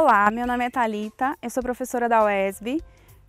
Olá, meu nome é Talita, eu sou professora da UESB,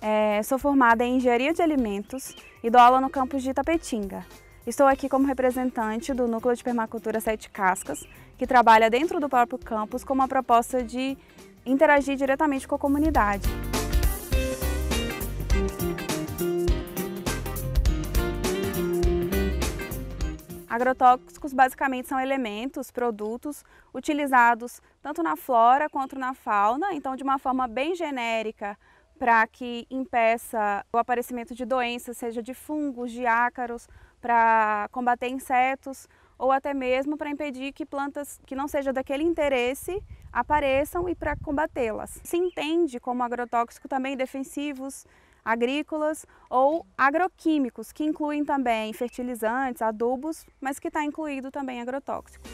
é, sou formada em Engenharia de Alimentos e dou aula no campus de Itapetinga. Estou aqui como representante do Núcleo de Permacultura Sete Cascas, que trabalha dentro do próprio campus com uma proposta de interagir diretamente com a comunidade. Agrotóxicos basicamente são elementos, produtos utilizados tanto na flora quanto na fauna, então de uma forma bem genérica para que impeça o aparecimento de doenças, seja de fungos, de ácaros, para combater insetos ou até mesmo para impedir que plantas que não sejam daquele interesse apareçam e para combatê-las. Se entende como agrotóxico também defensivos, agrícolas ou agroquímicos, que incluem também fertilizantes, adubos, mas que está incluído também agrotóxico.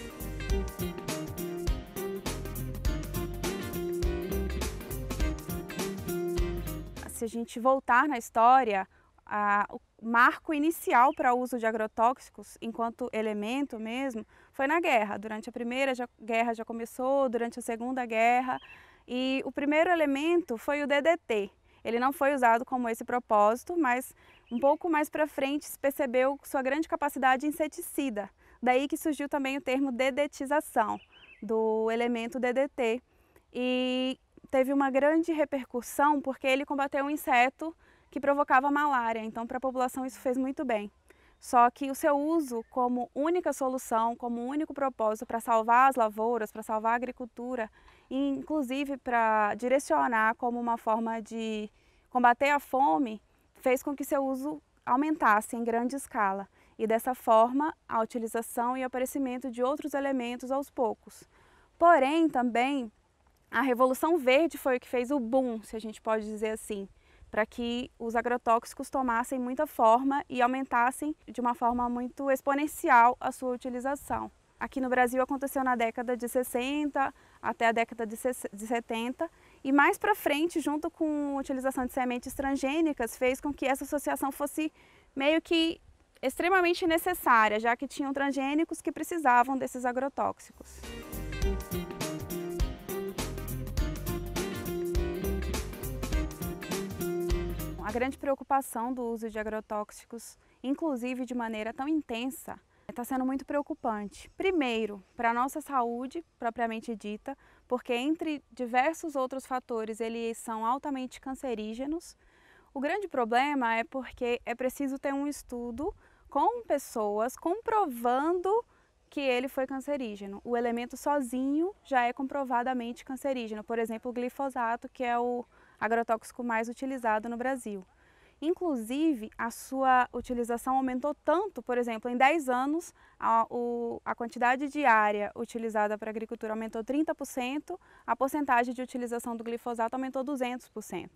Se a gente voltar na história, a, o marco inicial para o uso de agrotóxicos, enquanto elemento mesmo, foi na guerra. Durante a Primeira Guerra já começou, durante a Segunda Guerra. E o primeiro elemento foi o DDT, ele não foi usado como esse propósito, mas um pouco mais para frente se percebeu sua grande capacidade inseticida. Daí que surgiu também o termo dedetização, do elemento DDT. E teve uma grande repercussão porque ele combateu um inseto que provocava malária, então para a população isso fez muito bem. Só que o seu uso como única solução, como único propósito para salvar as lavouras, para salvar a agricultura, inclusive para direcionar como uma forma de combater a fome, fez com que seu uso aumentasse em grande escala e dessa forma a utilização e aparecimento de outros elementos aos poucos. Porém, também a Revolução Verde foi o que fez o boom, se a gente pode dizer assim, para que os agrotóxicos tomassem muita forma e aumentassem de uma forma muito exponencial a sua utilização aqui no Brasil aconteceu na década de 60 até a década de 70 e mais para frente, junto com a utilização de sementes transgênicas, fez com que essa associação fosse meio que extremamente necessária, já que tinham transgênicos que precisavam desses agrotóxicos. A grande preocupação do uso de agrotóxicos, inclusive de maneira tão intensa, Está sendo muito preocupante. Primeiro, para a nossa saúde propriamente dita, porque entre diversos outros fatores eles são altamente cancerígenos. O grande problema é porque é preciso ter um estudo com pessoas comprovando que ele foi cancerígeno. O elemento sozinho já é comprovadamente cancerígeno, por exemplo, o glifosato, que é o agrotóxico mais utilizado no Brasil. Inclusive, a sua utilização aumentou tanto, por exemplo, em 10 anos, a, o, a quantidade de área utilizada para agricultura aumentou 30%, a porcentagem de utilização do glifosato aumentou 200%.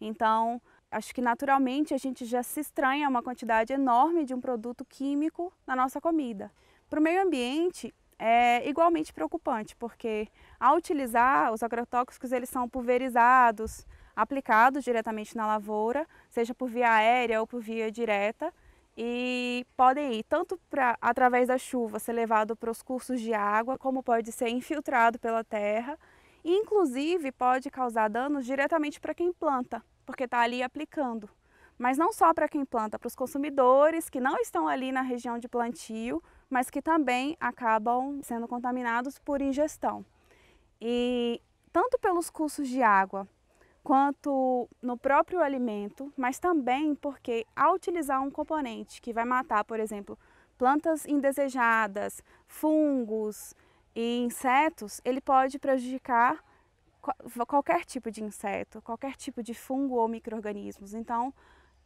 Então, acho que naturalmente a gente já se estranha uma quantidade enorme de um produto químico na nossa comida. Para o meio ambiente, é igualmente preocupante, porque ao utilizar os agrotóxicos, eles são pulverizados, aplicados diretamente na lavoura, seja por via aérea ou por via direta, e podem ir tanto pra, através da chuva ser levado para os cursos de água, como pode ser infiltrado pela terra, e inclusive pode causar danos diretamente para quem planta, porque está ali aplicando. Mas não só para quem planta, para os consumidores que não estão ali na região de plantio, mas que também acabam sendo contaminados por ingestão. E tanto pelos cursos de água quanto no próprio alimento, mas também porque ao utilizar um componente que vai matar, por exemplo, plantas indesejadas, fungos e insetos, ele pode prejudicar qualquer tipo de inseto, qualquer tipo de fungo ou microorganismos. Então,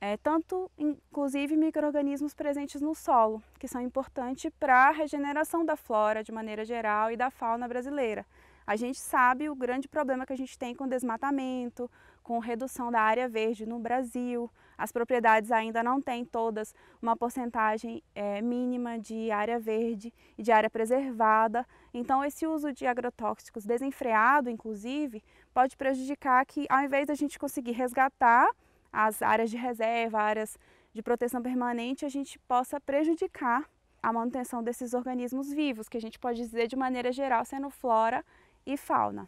é, tanto inclusive microorganismos presentes no solo, que são importantes para a regeneração da flora de maneira geral e da fauna brasileira. A gente sabe o grande problema que a gente tem com desmatamento, com redução da área verde no Brasil. As propriedades ainda não têm todas uma porcentagem é, mínima de área verde e de área preservada. Então, esse uso de agrotóxicos desenfreado, inclusive, pode prejudicar que, ao invés da gente conseguir resgatar as áreas de reserva, áreas de proteção permanente, a gente possa prejudicar a manutenção desses organismos vivos, que a gente pode dizer de maneira geral sendo flora e fauna.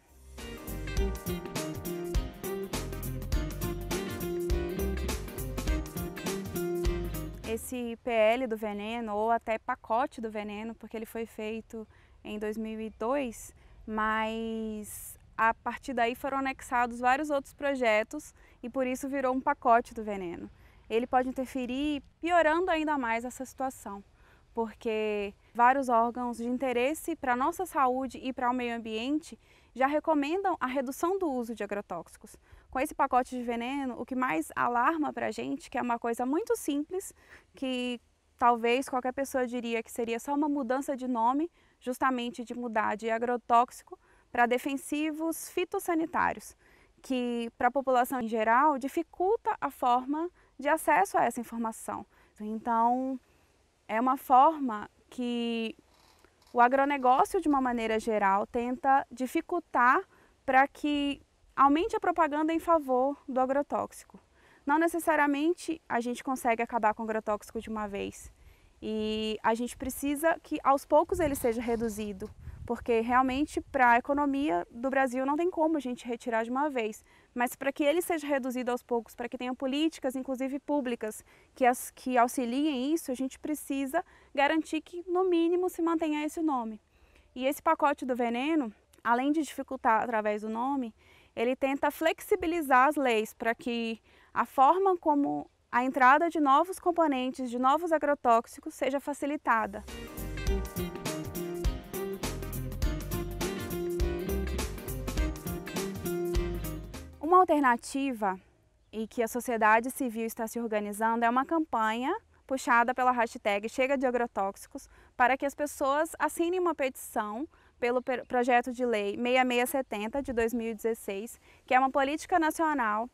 Esse PL do veneno, ou até pacote do veneno, porque ele foi feito em 2002, mas a partir daí foram anexados vários outros projetos e por isso virou um pacote do veneno. Ele pode interferir piorando ainda mais essa situação, porque Vários órgãos de interesse para a nossa saúde e para o meio ambiente já recomendam a redução do uso de agrotóxicos. Com esse pacote de veneno, o que mais alarma para a gente, que é uma coisa muito simples, que talvez qualquer pessoa diria que seria só uma mudança de nome, justamente de mudar de agrotóxico para defensivos fitossanitários, que para a população em geral dificulta a forma de acesso a essa informação. Então, é uma forma que o agronegócio, de uma maneira geral, tenta dificultar para que aumente a propaganda em favor do agrotóxico. Não necessariamente a gente consegue acabar com o agrotóxico de uma vez. E a gente precisa que aos poucos ele seja reduzido, porque realmente para a economia do Brasil não tem como a gente retirar de uma vez, mas para que ele seja reduzido aos poucos, para que tenham políticas, inclusive públicas, que, as, que auxiliem isso, a gente precisa garantir que no mínimo se mantenha esse nome. E esse pacote do veneno, além de dificultar através do nome, ele tenta flexibilizar as leis para que a forma como a entrada de novos componentes, de novos agrotóxicos, seja facilitada. Uma alternativa e que a sociedade civil está se organizando é uma campanha puxada pela hashtag Chega de Agrotóxicos, para que as pessoas assinem uma petição pelo projeto de lei 6670 de 2016, que é uma política nacional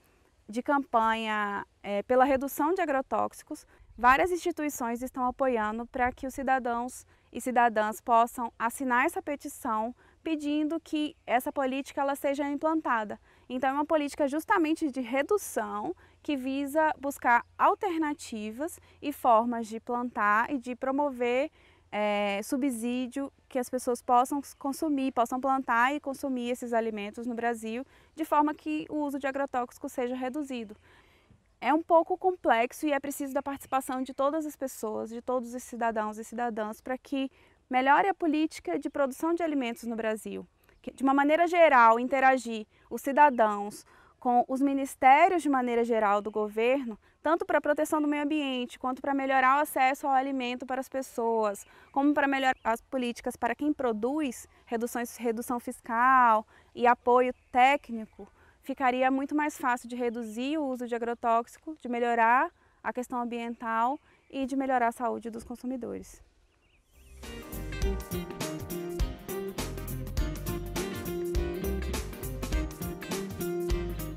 de campanha é, pela redução de agrotóxicos. Várias instituições estão apoiando para que os cidadãos e cidadãs possam assinar essa petição pedindo que essa política ela seja implantada. Então é uma política justamente de redução que visa buscar alternativas e formas de plantar e de promover é, subsídio que as pessoas possam consumir, possam plantar e consumir esses alimentos no Brasil, de forma que o uso de agrotóxicos seja reduzido. É um pouco complexo e é preciso da participação de todas as pessoas, de todos os cidadãos e cidadãs, para que melhore a política de produção de alimentos no Brasil. de uma maneira geral, interagir os cidadãos, com os ministérios de maneira geral do governo, tanto para a proteção do meio ambiente, quanto para melhorar o acesso ao alimento para as pessoas, como para melhorar as políticas para quem produz, reduções, redução fiscal e apoio técnico, ficaria muito mais fácil de reduzir o uso de agrotóxico, de melhorar a questão ambiental e de melhorar a saúde dos consumidores.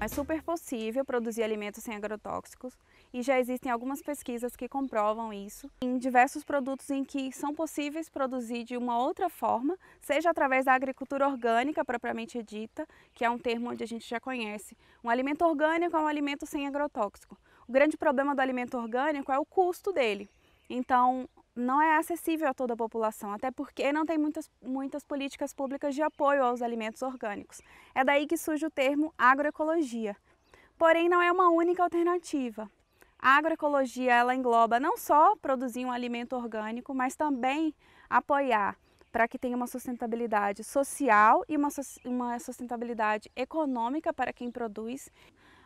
É super possível produzir alimentos sem agrotóxicos e já existem algumas pesquisas que comprovam isso em diversos produtos em que são possíveis produzir de uma outra forma, seja através da agricultura orgânica propriamente dita, que é um termo onde a gente já conhece. Um alimento orgânico é um alimento sem agrotóxico. O grande problema do alimento orgânico é o custo dele. Então, não é acessível a toda a população, até porque não tem muitas, muitas políticas públicas de apoio aos alimentos orgânicos. É daí que surge o termo agroecologia. Porém, não é uma única alternativa. A agroecologia ela engloba não só produzir um alimento orgânico, mas também apoiar para que tenha uma sustentabilidade social e uma, uma sustentabilidade econômica para quem produz.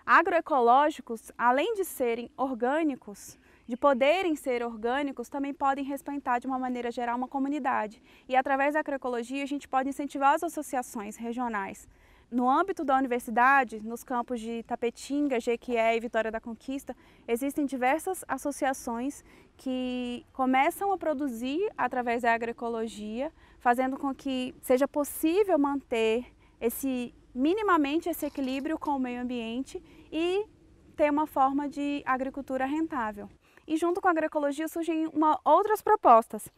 Agroecológicos, além de serem orgânicos, de poderem ser orgânicos, também podem respeitar de uma maneira geral uma comunidade. E através da agroecologia a gente pode incentivar as associações regionais. No âmbito da universidade, nos campos de Tapetinga, Jequié e Vitória da Conquista, existem diversas associações que começam a produzir através da agroecologia, fazendo com que seja possível manter esse minimamente esse equilíbrio com o meio ambiente e ter uma forma de agricultura rentável. E junto com a agroecologia surgem uma, outras propostas.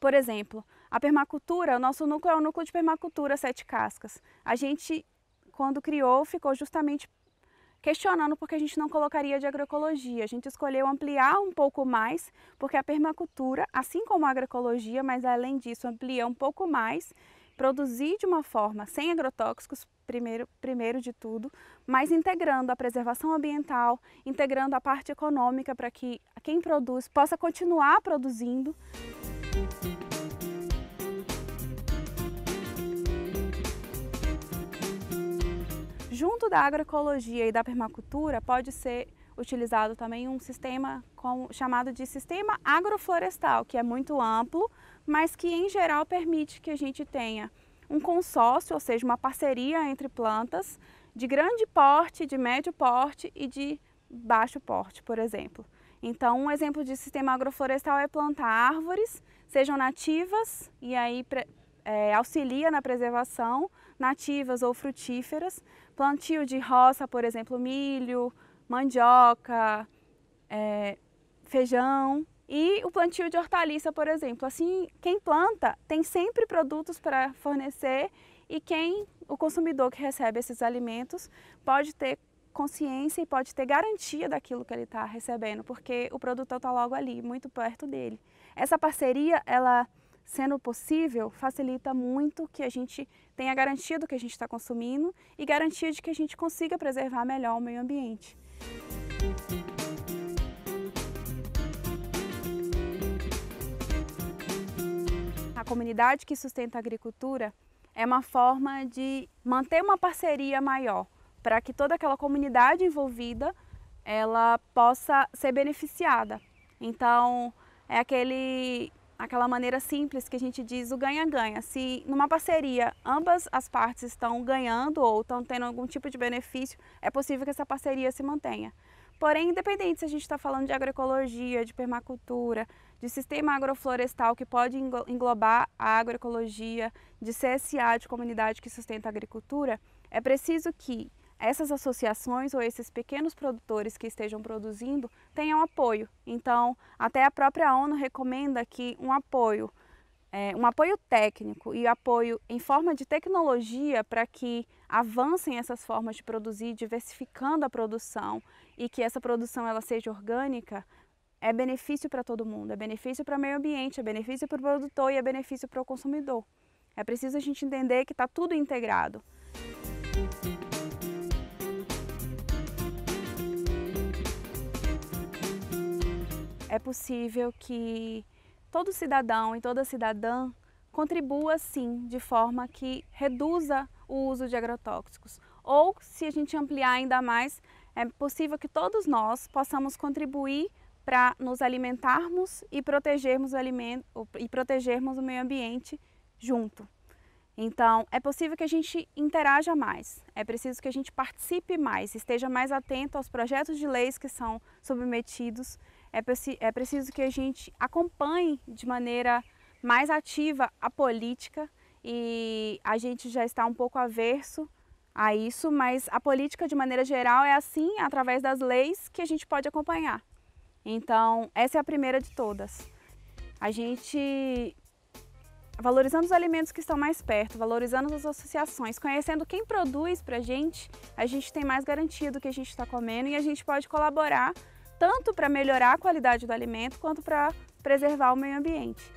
Por exemplo, a permacultura, o nosso núcleo é o núcleo de permacultura Sete Cascas. A gente, quando criou, ficou justamente questionando porque a gente não colocaria de agroecologia. A gente escolheu ampliar um pouco mais, porque a permacultura, assim como a agroecologia, mas além disso amplia um pouco mais, produzir de uma forma sem agrotóxicos, primeiro, primeiro de tudo, mas integrando a preservação ambiental, integrando a parte econômica para que quem produz possa continuar produzindo. Junto da agroecologia e da permacultura, pode ser utilizado também um sistema com, chamado de sistema agroflorestal, que é muito amplo, mas que em geral permite que a gente tenha um consórcio, ou seja, uma parceria entre plantas de grande porte, de médio porte e de baixo porte, por exemplo. Então, um exemplo de sistema agroflorestal é plantar árvores, sejam nativas, e aí é, auxilia na preservação, nativas ou frutíferas, plantio de roça, por exemplo, milho, mandioca, é, feijão, e o plantio de hortaliça, por exemplo. Assim, quem planta tem sempre produtos para fornecer e quem, o consumidor que recebe esses alimentos, pode ter consciência e pode ter garantia daquilo que ele está recebendo, porque o produtor está logo ali, muito perto dele. Essa parceria, ela sendo possível, facilita muito que a gente tenha garantia do que a gente está consumindo e garantia de que a gente consiga preservar melhor o meio ambiente. comunidade que sustenta a agricultura é uma forma de manter uma parceria maior para que toda aquela comunidade envolvida ela possa ser beneficiada. Então, é aquele aquela maneira simples que a gente diz o ganha-ganha. Se numa parceria ambas as partes estão ganhando ou estão tendo algum tipo de benefício, é possível que essa parceria se mantenha. Porém, independente se a gente está falando de agroecologia, de permacultura, de sistema agroflorestal que pode englobar a agroecologia, de CSA, de comunidade que sustenta a agricultura, é preciso que essas associações ou esses pequenos produtores que estejam produzindo tenham apoio. Então, até a própria ONU recomenda que um apoio, é, um apoio técnico e apoio em forma de tecnologia para que avancem essas formas de produzir, diversificando a produção e que essa produção ela seja orgânica, é benefício para todo mundo, é benefício para o meio ambiente, é benefício para o produtor e é benefício para o consumidor. É preciso a gente entender que está tudo integrado. É possível que todo cidadão e toda cidadã contribua sim de forma que reduza o uso de agrotóxicos. Ou se a gente ampliar ainda mais, é possível que todos nós possamos contribuir para nos alimentarmos e protegermos o alimento e protegermos o meio ambiente junto. Então, é possível que a gente interaja mais, é preciso que a gente participe mais, esteja mais atento aos projetos de leis que são submetidos, é, é preciso que a gente acompanhe de maneira mais ativa a política e a gente já está um pouco averso a isso, mas a política, de maneira geral, é assim, através das leis, que a gente pode acompanhar. Então, essa é a primeira de todas. A gente valorizando os alimentos que estão mais perto, valorizando as associações, conhecendo quem produz para a gente, a gente tem mais garantia do que a gente está comendo e a gente pode colaborar tanto para melhorar a qualidade do alimento quanto para preservar o meio ambiente.